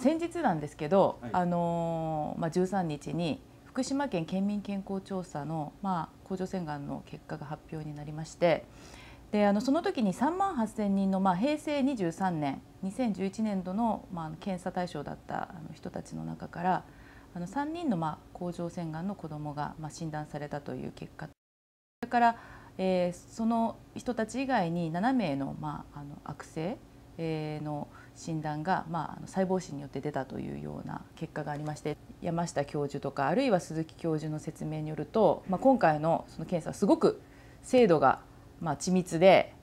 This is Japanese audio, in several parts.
先日なんですけど、はい、あのまあ、13日に福島県県民健康調査の、まあ、甲状腺がんの結果が発表になりましてであのその時に3万8,000人の、まあ、平成23年2011年度の、まあ、検査対象だったあの人たちの中からあの3人の、まあ、甲状腺がんの子どもが、まあ、診断されたという結果それから、えー、その人たち以外に7名の,、まあ、あの悪性、えー、の診断が、まあ、細胞診によって出たというような結果がありまして山下教授とかあるいは鈴木教授の説明によると、まあ、今回のその検査はすごく精度が、まあ、緻密で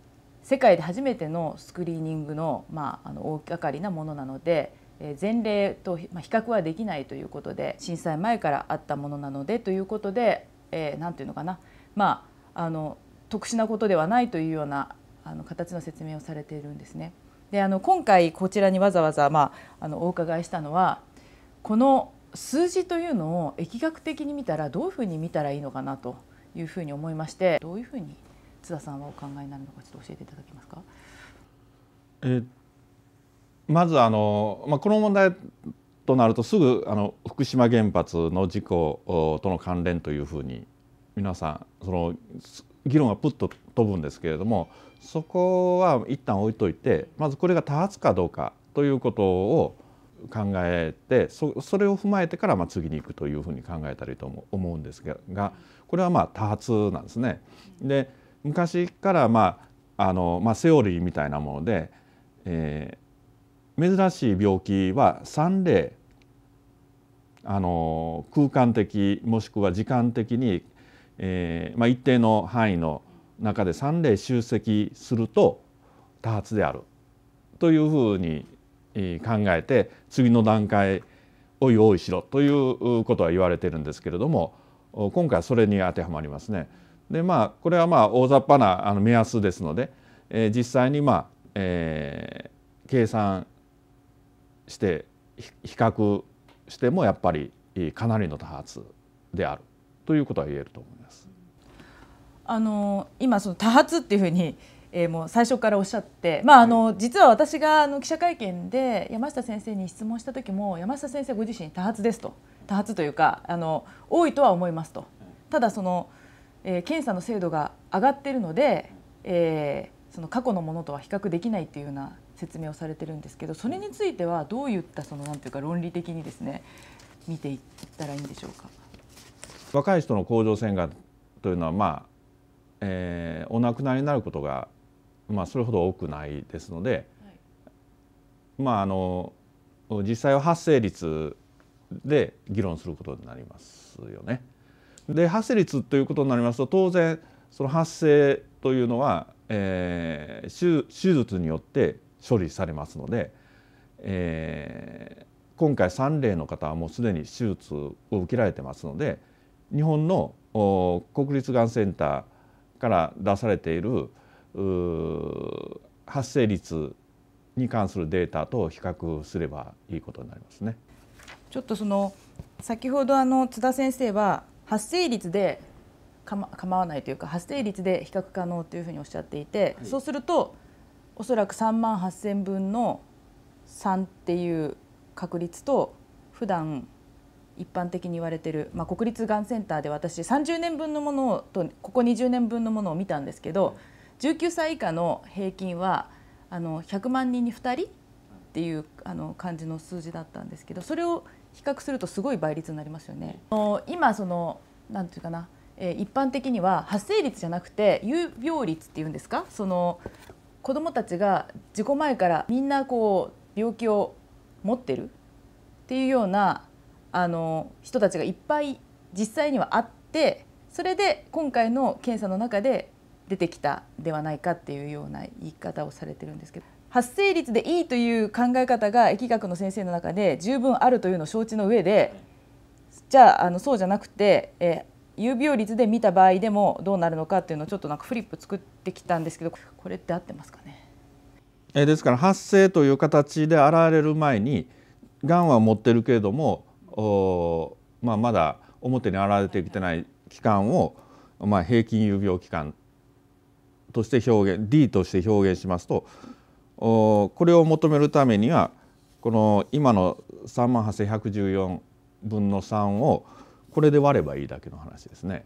世界で初めてのスクリーニングの,、まあ、あの大掛かりなものなので前例と比較はできないということで震災前からあったものなのでということで何、えー、て言うのかな、まあ、あの特殊なことではないというようなあの形の説明をされているんですね。であの今回こちらにわざわざ、まあ、あのお伺いしたのはこの数字というのを疫学的に見たらどういうふうに見たらいいのかなというふうに思いましてどういうふうに津田さんはお考えになるのかちょっと教えていただけますか。えまずあの、まあ、この問題となるとすぐあの福島原発の事故との関連というふうに皆さんその議論がプッと飛ぶんですけれどもそこは一旦置いといてまずこれが多発かどうかということを考えてそそれを踏まえてからま次に行くというふうに考えたりと思うんですがこれはまあ多発なんですね。で昔からまああの、まあ、セオリーみたいなもので、えー、珍しい病気は3例あの空間的もしくは時間的に、えーまあ、一定の範囲の中で3例集積すると多発であるというふうに考えて次の段階を用意しろということは言われてるんですけれども今回それに当てはまりますね。でまあこれはまあ大雑把なあの目安ですので、えー、実際にまあ、えー、計算して比較してもやっぱりかなりの多発であるということは言えると思います。あの今その多発っていうふうに、えー、もう最初からおっしゃって、まああの、はい、実は私があの記者会見で山下先生に質問した時も山下先生ご自身多発ですと多発というかあの多いとは思いますとただその、えー、検査の精度が上がっているので、えー、その過去のものとは比較できないっていうような説明をされてるんですけどそれについてはどういったそのなんていうか論理的にですね見ていったらいいんでしょうか若い人の甲状腺がというのはまあえー、お亡くなりになることが、まあ、それほど多くないですので、はい、まああの実際は発生率で議論することになりますよね。で発生率ということになりますと当然その発生というのは、えー、手術によって処理されますので、えー、今回3例の方はもうすでに手術を受けられてますので日本の国立がんセンターから出されている発生率に関するデータと比較すればいいことになりますね。ちょっとその先ほどあの津田先生は発生率でかま構わないというか発生率で比較可能というふうにおっしゃっていて、はい、そうするとおそらく3万8,000分の3っていう確率と普段一般的に言われてる、まあ、国立がんセンターで私30年分のものとここ20年分のものを見たんですけど19歳以下の平均はあの100万人に2人っていうあの感じの数字だったんですけどそれを比較するとすごい倍率になりますよね。今そのなんていうかな一般的には発生率じゃなくて有病率っていうんですかその子どもたちが事故前からみんなこう病気を持ってるっていうようなあの人たちがいっぱい実際にはあってそれで今回の検査の中で出てきたではないかっていうような言い方をされてるんですけど発生率でいいという考え方が疫学の先生の中で十分あるというのを承知の上でじゃああのそうじゃなくて、え有病率で見た場合でもどうなるのかっていうのをちょっとなんかフリップ作ってきたんですけどこれって合ってますかねえですから発生という形で現れる前にがんは持ってるけれどもお、まあ、まだ表に現れてきてない期間を、まあ、平均有病期間として表現 D として表現しますとおこれを求めるためにはこの今の3万8114分の3をこれで割ればいいだけの話ですね。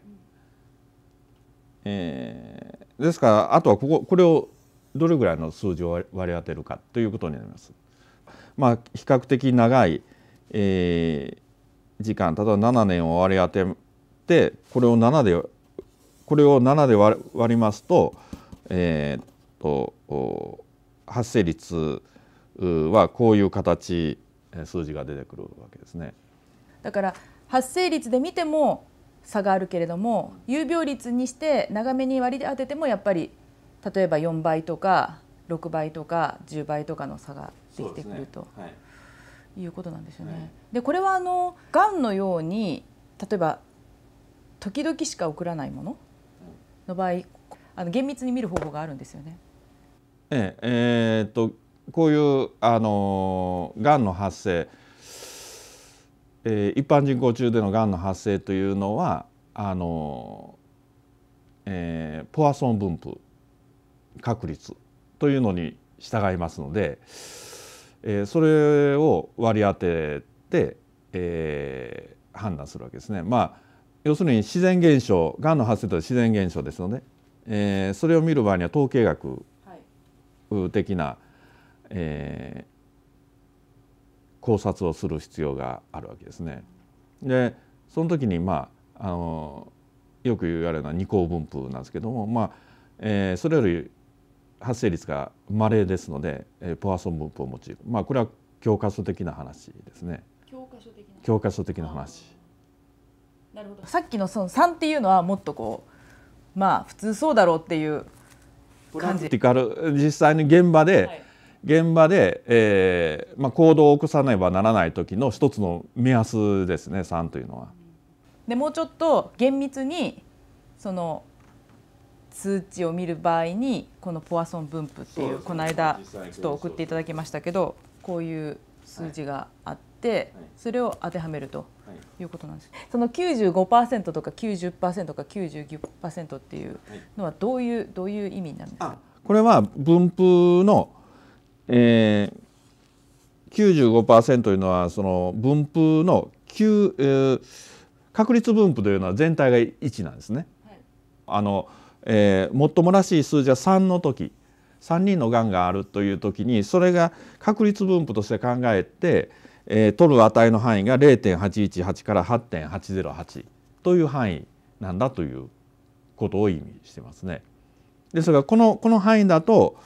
えー、ですからあとはこここれをどれぐらいの数字を割り当てるかということになります。まあ、比較的長いえー、時間例えば7年を割り当ててこれを7でこれを7で割りますと,、えー、と発生率はこういう形数字が出てくるわけですね。だから発生率で見ても差があるけれども有病率にして長めに割り当ててもやっぱり例えば4倍とか6倍とか10倍とかの差ができてくると。ねはい、いうことなんですよね。はい、でこれはあの癌のように例えば時々しか送らないものの場合あの厳密に見る方法があるんですよね。えええー、っとこういうあの癌の発生、えー、一般人口中での癌の発生というのはあの、えー、ポアソン分布確率というのに従いますので。えー、それを割り当てて、えー、判断するわけですね。まあ要するに自然現象がんの発生とは自然現象ですので、えー、それを見る場合には統計学的な、はい、えー、考察をする必要があるわけですね。でその時にまああのよく言われるのは二項分布なんですけども、まあえー、それより発生率がまれですので、えー、ポアソン分布を用いる、まあ、これは教科書的な話ですね教科書的な教科書的な話なるほどさっきのその3っていうのはもっとこうまあ普通そうだろうっていう感じ実際に現場で、はい、現場で、えーまあ、行動を起こさねばならない時の一つの目安ですね3というのは。でもうちょっと厳密にその数値を見る場合にこのポアソン分布っていう、この間ちょっと送っていただきましたけどこういう数字があって、それを当てはめるということなんです、はい、その95%とか90%か99%っていうのはどういうどういう意味なんですかこれは分布の、えー、95%というのはその分布の9、えー、確率分布というのは全体が1なんですね。はい、あのえー、もっともらしい数字は3の時3人のがんがあるという時にそれが確率分布として考えて、えー、取る値の範囲が0.818から8.808という範囲なんだということを意味してますね。ですがこのこの範囲だと、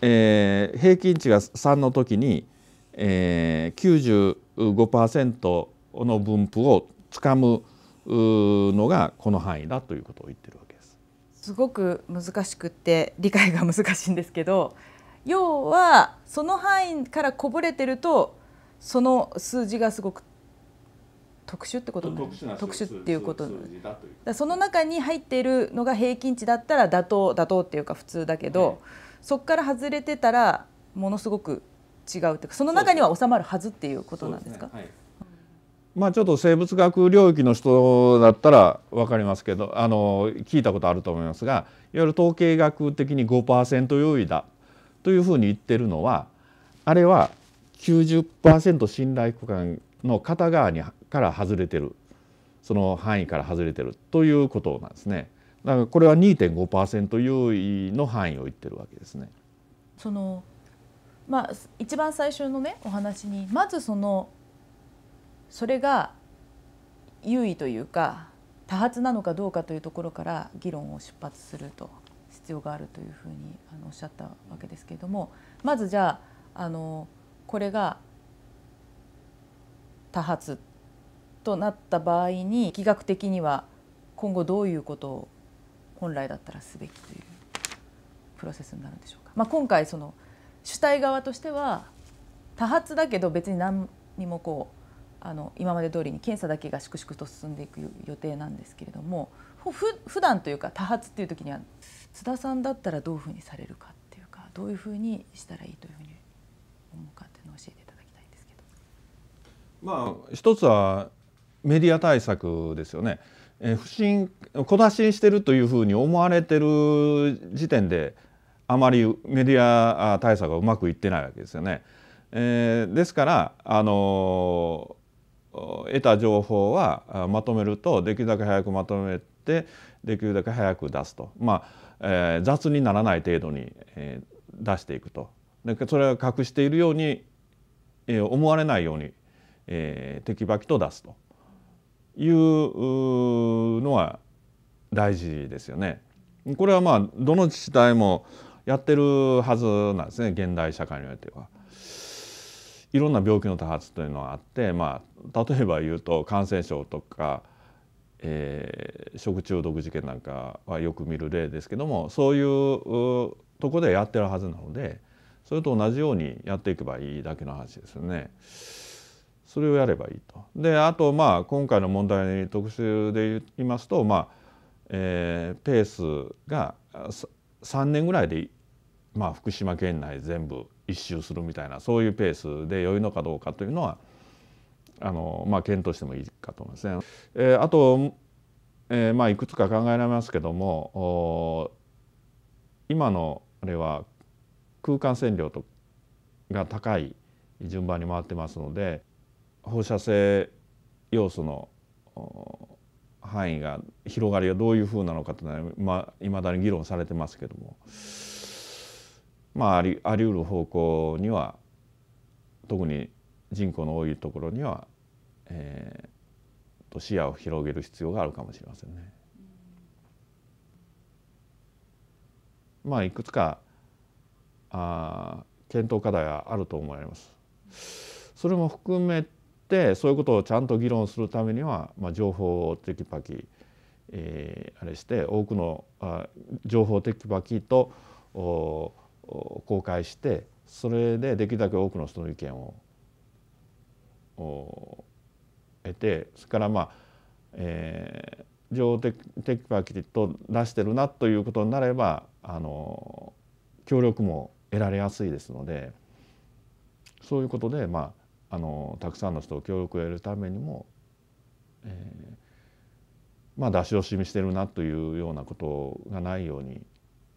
えー、平均値が3の時に、えー、95%の分布をつかむのがこの範囲だということを言ってるすごく難しくって理解が難しいんですけど要はその範囲からこぼれてるとその数字がすごく特殊ってことにな特殊っていうことだその中に入っているのが平均値だったら妥当妥当っていうか普通だけど、はい、そこから外れてたらものすごく違うっていうかその中には収まるはずっていうことなんですか。そうですねはいまあちょっと生物学領域の人だったら分かりますけどあの聞いたことあると思いますがいわゆる統計学的に5%優位だというふうに言ってるのはあれは90%信頼区間の片側にから外れてるその範囲から外れてるということなんですね。だからこれは2.5%優位の範囲を言ってるわけですね。そのまあ一番最初のねお話にまずそのそれが優位というか多発なのかどうかというところから議論を出発すると必要があるというふうにあのおっしゃったわけですけれどもまずじゃああのこれが多発となった場合に疫学的には今後どういうことを本来だったらすべきというプロセスになるんでしょうか。まあ、今回その主体側としては多発だけど別に何にもこうあの今まで通りに検査だけが粛々と進んでいく予定なんですけれどもふ普段というか多発っていう時には津田さんだったらどういうふうにされるかっていうかどういうふうにしたらいいというふうに思うかっていうのを教えていただきたいんですけど。まあ、一つはメディア対策ですよね。え不信小出しにしてるというふうに思われてる時点であまりメディア対策がうまくいってないわけですよね。えー、ですから、あの得た情報はまとめるとできるだけ早くまとめてできるだけ早く出すと、まあえー、雑にならない程度に、えー、出していくとでそれは隠しているように、えー、思われないように、えー、テキパキと出すというのは大事ですよね。これはまあどの自治体もやってるはずなんですね現代社会においては。いろんな病気の多発というのがあって、まあ、例えば言うと感染症とか、えー、食中毒事件なんかはよく見る例ですけどもそういうところでやってるはずなのでそれと同じようにやっていけばいいだけの話ですよね。それをやればいいと。であとまあ今回の問題に特集で言いますと、まあえー、ペースが3年ぐらいで、まあ、福島県内全部一周するみたいなそういうペースで良いのかどうかというのはあの、まあ、検討してもいいかと思いますね。えー、あと、えーまあ、いくつか考えられますけども今のあれは空間線量とが高い順番に回ってますので放射性要素の範囲が広がりがどういうふうなのかというのはいまだに議論されてますけども。まあ、ありあり得る方向には特に人口の多いところには、えー、と視野を広げる必要があるかもしれませんね。まあ、いくつかあ検討課題はあると思います。それも含めてそういうことをちゃんと議論するためには、まあ、情報をテキパキ、えー、あれして多くのあ情報テキパキとお公開してそれでできるだけ多くの人の意見を得てそれからまあ、えー、情報的テキパキと出してるなということになればあの協力も得られやすいですのでそういうことで、まあ、あのたくさんの人を協力を得るためにも、えー、まあ出し惜しみしてるなというようなことがないように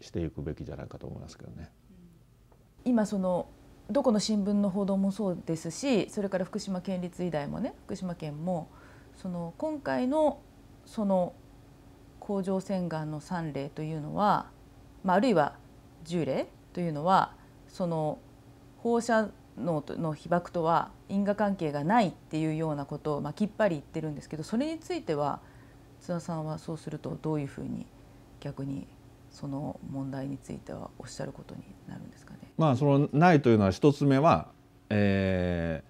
していくべきじゃないかと思いますけどね。今そのどこの新聞の報道もそうですしそれから福島県立医大もね福島県もその今回のその甲状腺がんの3例というのは、まあ、あるいは10例というのはその放射能の被曝とは因果関係がないっていうようなことを、まあ、きっぱり言ってるんですけどそれについては津田さんはそうするとどういうふうに逆にその問題についてはおっしゃることになるんですかね。まあ、そのないというのは一つ目は、え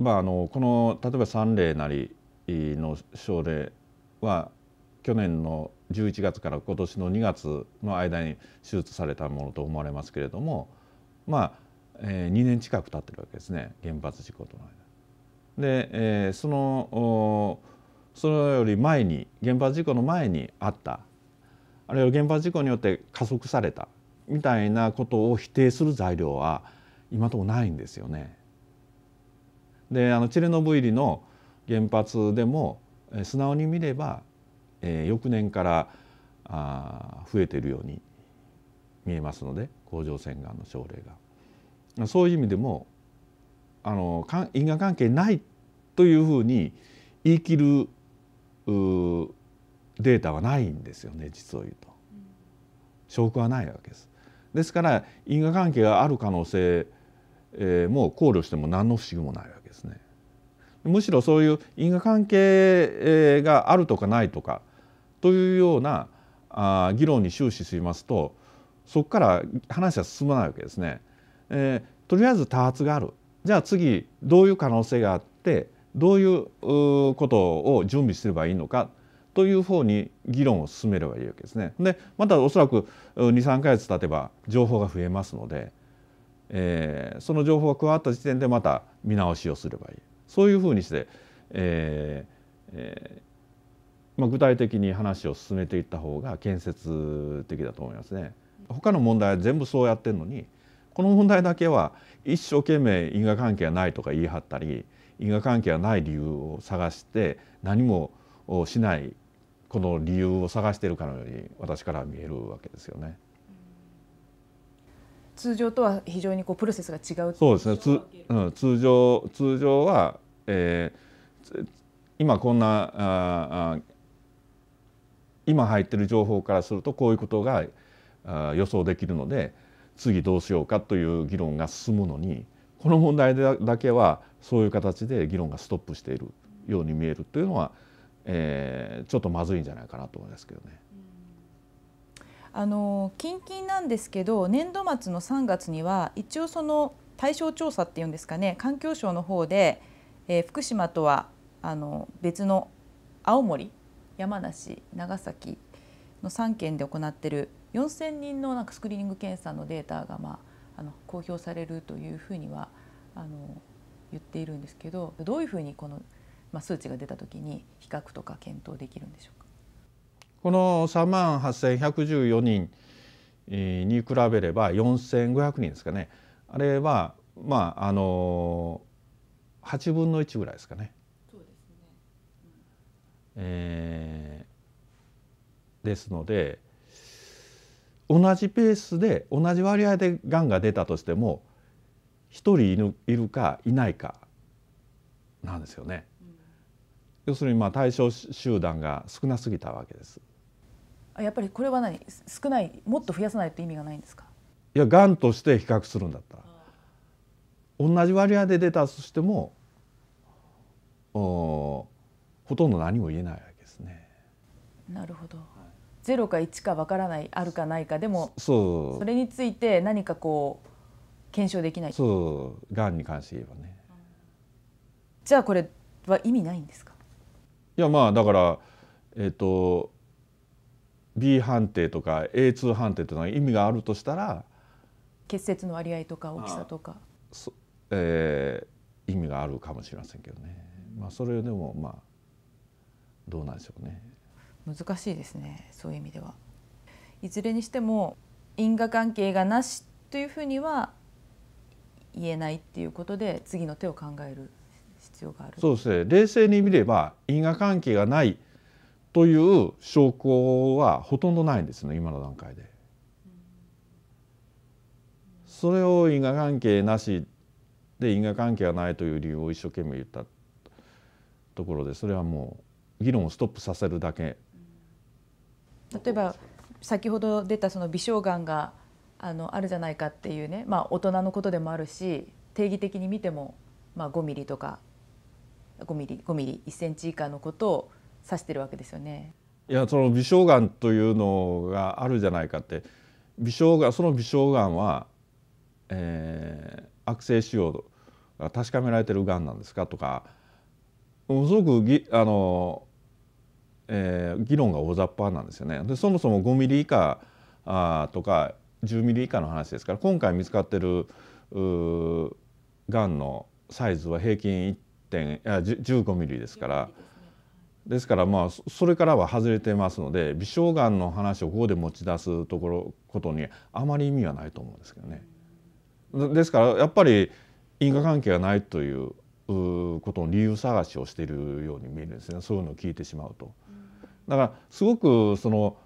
ーまあ、あのこの例えば3例なりの症例は去年の11月から今年の2月の間に手術されたものと思われますけれども、まあえー、2年近く経ってるわけですね原発事故との間。で、えー、そのそれより前に原発事故の前にあったあるいは原発事故によって加速されたみたいなことを否定する材料は今とないんですよね。であのチレノブイリの原発でも素直に見れば、えー、翌年からあ増えているように見えますので甲状腺がんの症例が。そういう意味でもあの因果関係ないというふうに言い切るデータはないんですよね実を言うと証拠はないわけです。ですから因果関係がある可能性も考慮しても何の不思議もないわけですね。むしろそういう因果関係があるとかないとかというような議論に終始しますとそこから話は進まないわけですね。えー、とりあえず多発があるじゃあ次どういう可能性があってどういうことを準備すればいいのかというふうに議論を進めればいいわけですね。でまたおそらく23か月経てば情報が増えますので、えー、その情報が加わった時点でまた見直しをすればいいそういうふうにして、えーえー、まあ、具体的に話を進めていった方が建設的だと思いますね。他の問題は全部そうやってるのにこの問題だけは一生懸命因果関係はないとか言い張ったり因果関係はない理由を探して何もしないこの理由を探しているかのように私から見えるわけですよね。通常とは非常にこうプロセスが違うそうですねつ、うん、通常通常は、えー、今こんなああ今入っている情報からするとこういうことがあ予想できるので次どうしようかという議論が進むのにこの問題だけはそういう形で議論がストップしているように見えるというのは、うんえー、ちょっとまずいんじゃないかなと思いますけどね。あの近々なんですけど年度末の3月には一応その対象調査っていうんですかね環境省の方で、えー、福島とはあの別の青森山梨長崎の3県で行ってる4,000人のなんかスクリーニング検査のデータが、まあ、あの公表されるというふうにはあの言っているんですけどどういうふうにこのまあ、数値が出たきに比較とか検討できるんでしょうかこの3万8114人に比べれば4500人ですかねあれはまああの8分の1ぐらいですかね。そうですね、うん、えー、ですので同じペースで同じ割合でがんが出たとしても1人いるかいないかなんですよね。要するにまあ対象集団が少なすぎたわけです。やっぱりこれは何少ないもっと増やさないと意味がないんですかいやがんとして比較するんだったら同じ割合で出たとしてもほとんど何も言えないわけですね。なるほど。ゼロか1かわからないあるかないかでもそれについて何かこう検証できないそうがんに関して言えばね、じゃあこれは意味ないんですかいやまあだからえっ、ー、と B 判定とか A2 判定というのは意味があるとしたら結節の割合とか大きさとか、そえー、意味があるかもしれませんけどね、まあ、それでもまあどうなんでしょうね難しいですねそういう意味ではいずれにしても因果関係がなしというふうには言えないっていうことで次の手を考える要があるそうですね冷静に見れば因果関係がないという証拠はほとんどないんですね今の段階で。それを因果関係なしで因果関係がないという理由を一生懸命言ったところでそれはもう議論をストップさせるだけ。例えば先ほど出たその微小がんがあのあるじゃないかっていうね、まあ、大人のことでもあるし定義的に見ても、まあ、5ミリとか5ミリ5ミリ1センチ以下のことを指してるわけですよね。いやその微小がんというのがあるじゃないかって微小がその微小がんは、えー、悪性腫瘍が確かめられてるがんなんですかとかものすごくぎあの、えー、議論が大雑把なんですよね。でそもそも5ミリ以下あとか10ミリ以下の話ですから今回見つかってるがんのサイズは平均点あ15ミリですからですからまあそれからは外れてますので微小がんの話をここで持ち出すところことにあまり意味はないと思うんですけどね。ですからやっぱり因果関係がないということの理由探しをしているように見えるんですねそういうのを聞いてしまうと。だからすごくその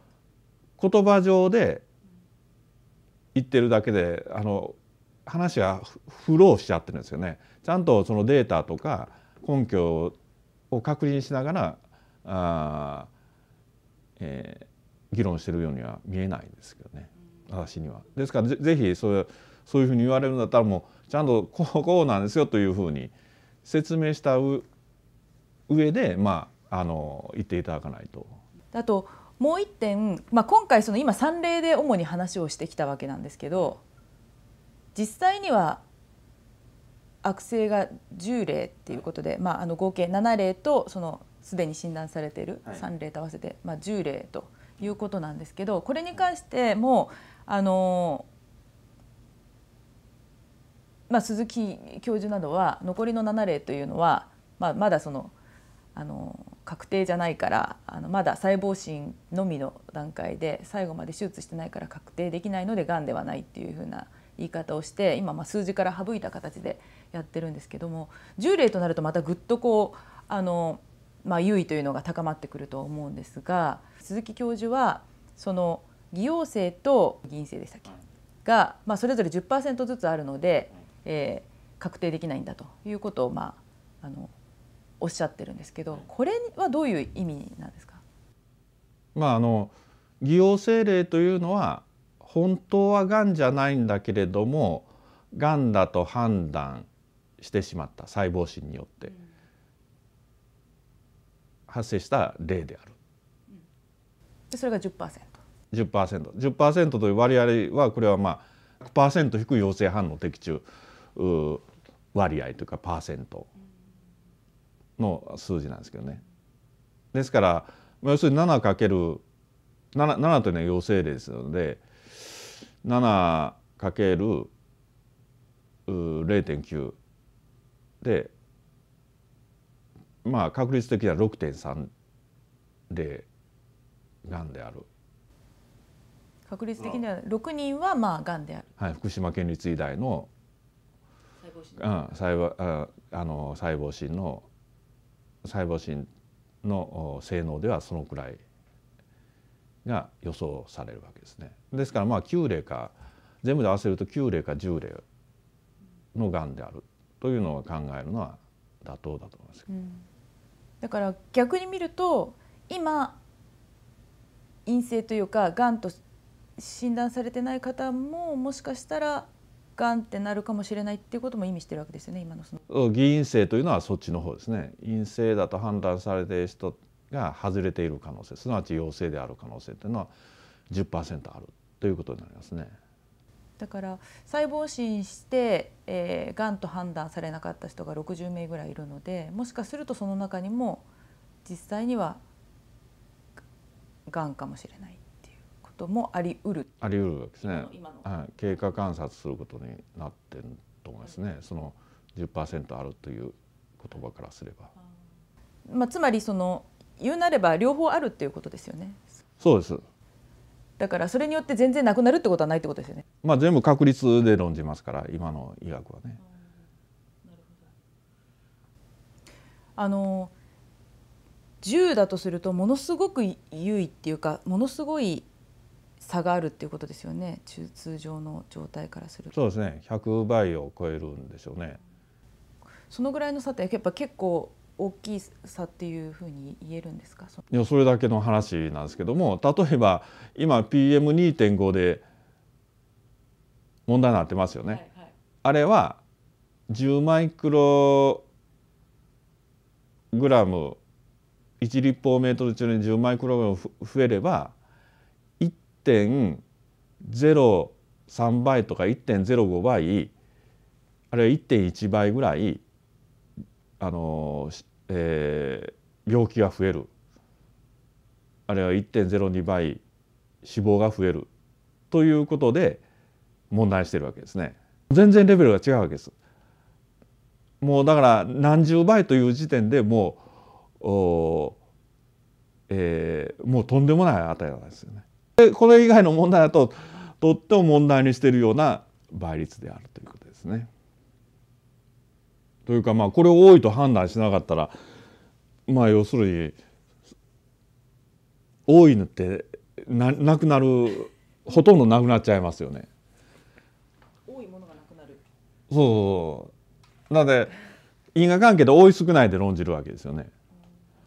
言葉上で言ってるだけであの話はフローしちゃってるんですよね。ちゃんとそのデータとか根拠を確認しながらあ、えー、議論してるようには見えないですけどね私には。ですからぜぜひそうそういうふうに言われるんだったらもうちゃんとこうこうなんですよというふうに説明したう上でまああの言っていただかないと。あともう一点、まあ、今回その今3例で主に話をしてきたわけなんですけど実際には悪性が10例っていうことで、まあ、あの合計7例とそのすでに診断されている3例と合わせて、まあ、10例ということなんですけどこれに関してもあの、まあ、鈴木教授などは残りの7例というのは、まあ、まだそのあの確定じゃないからあのまだ細胞診のみの段階で最後まで手術してないから確定できないのでがんではないっていうふうな言い方をして今ま数字から省いた形でやってるんですけども10例となるとまたぐっとこうあの、まあ、優位というのが高まってくると思うんですが鈴木教授はその偽陽性と議員性でしたっけが、まあ、それぞれ10%ずつあるので、えー、確定できないんだということを、まあ、あのおっしゃってるんですけどこれはどういう意味なんですかまああの偽陽性例というのは本当はがんじゃないんだけれどもがんだと判断してしまった細胞診によって発生した例である。でそれが 10%? 10%, 10という割合はこれはまあ100%低い陽性反応的中割合というかパーセントの数字なんですけどね。ですから要するに 7×7 7というのは陽性例ですので 7×0.9 でまあ確率的には6.30がんである。確率的には6人はまあがんである。はい、福島県立医大のうん、細胞ああの細胞診の細胞診の性能ではそのくらいが予想されるわけですね。ですからまあ9例か全部で合わせると9例か10例のがんであるというのを考えるのは妥当だと思います、うん、だから逆に見ると今陰性というかがんと診断されてない方ももしかしたらがんってなるかもしれないっていうことも意味してるわけですよね今のその。議員性というのはそっちの方ですね。陰性だと判断されている人が外れている可能性すなわち陽性である可能性というのは10%あるということになりますね。だから細胞診して、えー、がんと判断されなかった人が60名ぐらいいるのでもしかするとその中にも実際にはがんかもしれないっていうこともありうるありうるわけですね、経過観察することになってると思いますね、はい、その10%あるという言葉からすれば。まあ、つまりその言うなれば両方あるっていうことですよね。そうですだからそれによって全然なくなるってことはないってことですよね。まあ全部確率で論じますから今の医学はね。あの10だとするとものすごく優位っていうかものすごい差があるっていうことですよね通常の状態からするとそうですね1倍を超えるんでしょうねそのぐらいの差ってやっぱ結構大きさっていうふうに言えるんですかいやそれだけの話なんですけども例えば今 PM2.5 で問題になってますよね。はいはい、あれは10マイクログラム1立方メートル中に10マイクログラム増えれば1.03倍とか1.05倍あるいは1.1倍ぐらいあの、えー、病気が増えるあるいは1.02倍死亡が増えるということで問題してるわけですね。全然レベルが違うわけです。もうだから何十倍という時点でもう、おえー、もうとんでもない値なんですよね。でこれ以外の問題だととっても問題にしているような倍率であるということですね。というかまあこれを多いと判断しなかったらまあ要するに多いのってななくなるほとんどなくなっちゃいますよね。多いものがなくなるそうなので因果関係で多い少ないで論じるわけですよね。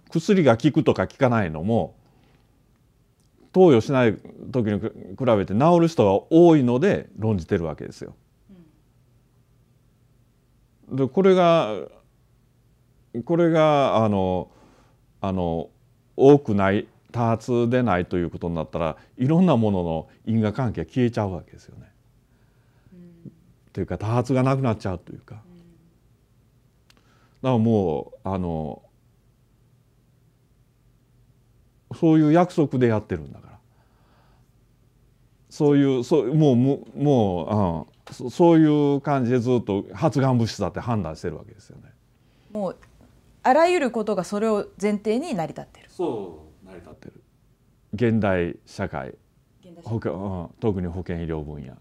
薬が効くとか効かないのも投与しない時に比べて治る人が多いので論じてるわけですよ。でこれがこれがあのあの多くない多発でないということになったらいろんなものの因果関係消えちゃうわけですよね。というか多発がなくなっちゃうというか。だからもうあのそういう約束でやってるんだからそういうそうもうもう、そういう感じでずっと発がん物質だって判断してるわけですよね。もうあらゆることがそれを前提に成り立ってる。そう成り立ってる。現代社会、保険、うん、特に保険医療分野、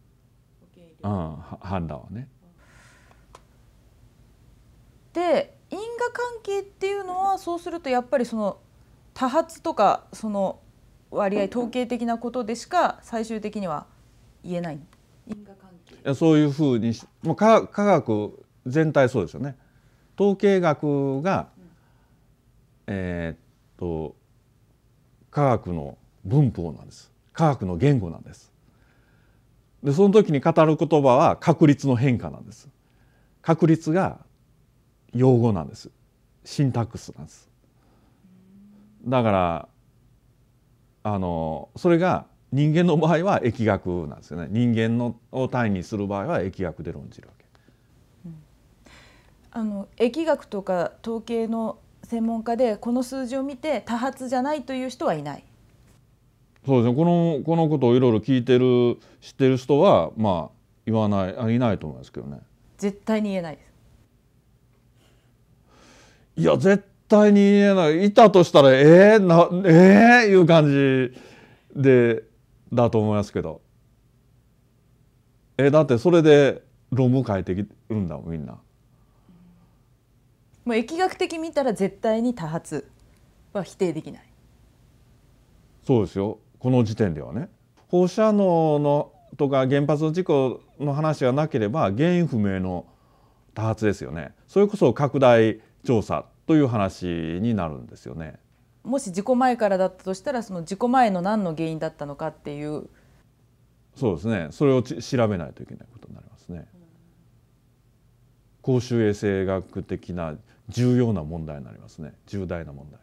うん、判断はね。で因果関係っていうのはそうするとやっぱりその多発とかその割合統計的なことでしか最終的には言えない。因果関係そういうふうにもう科学全体そうですよね。統計学が、えー、っと科学の文法なんです科学の言語なんですでその時に語る言葉は確率の変化なんです確率が用語なんですシンタックスなんですだからあのそれが人間の場合は疫学なんですよね人間のを単位にする場合は疫学で論じるわけ。あの疫学とか統計の専門家でこの数字を見て多発じゃないという人はいない。そうですねこのこのことをいろいろ聞いてる知ってる人はまあ言わないあいないと思いますけどね。絶対に言えないです。いや絶対に言えないいたとしたらえー、なえー、いう感じでだと思いますけどえだってそれで論文書いてるんだもんみんな。もう疫学的見たら絶対に多発は否定できない。そうですよこの時点ではね放射能のとか原発の事故の話がなければ原因不明の多発ですよねそれこそ拡大調査という話になるんですよね。もし事故前からだったとしたらその事故前の何の原因だったのかっていうそうですねそれを調べないといけないことになりますね。公衆衛生学的な重要な問題になりますね重大な問題。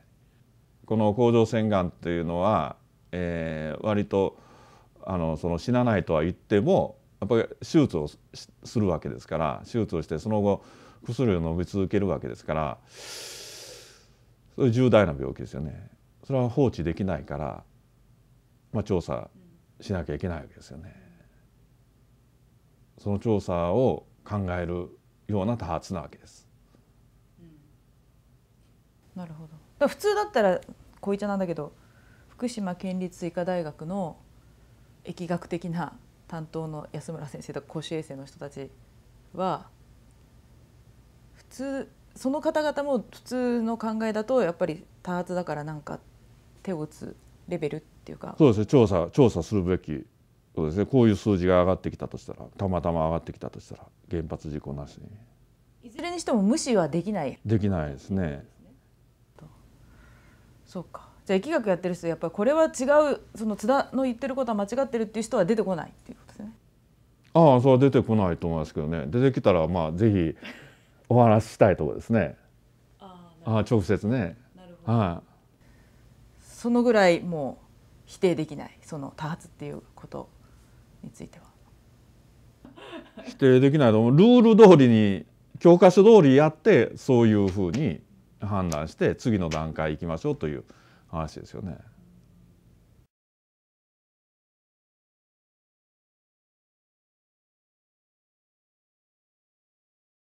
この甲状腺がんっていうのは、えー、割とあのその死なないとは言ってもやっぱり手術をするわけですから手術をしてその後薬を飲み続けるわけですから。それ重大な病気ですよねそれは放置できないから、まあ、調査しなきゃいけないわけですよね。その調査を考えるような多発なわけです。うん、なるほど。普通だったら小茶なんだけど、福島県立医科大学の疫学的な担当の安村先生とか公衆衛生の人たちは普通その方々も普通の考えだとやっぱり多発だからなんか手を打つレベルっていうかそうですね調査調査するべきそうですねこういう数字が上がってきたとしたらたまたま上がってきたとしたら原発事故なしにいずれにしても無視はできないできないですねそうかじゃあ疫学やってる人やっぱりこれは違うその津田の言ってることは間違ってるっていう人は出てこないっていうことですねああそれは出てこないと思いますけどね出てきたらまあぜひお話ししたいところですね。ああ直接ね。はい。そのぐらいもう否定できないその多発っていうことについては。否定できないと思うルール通りに教科書通りやってそういうふうに判断して次の段階行きましょうという話ですよね。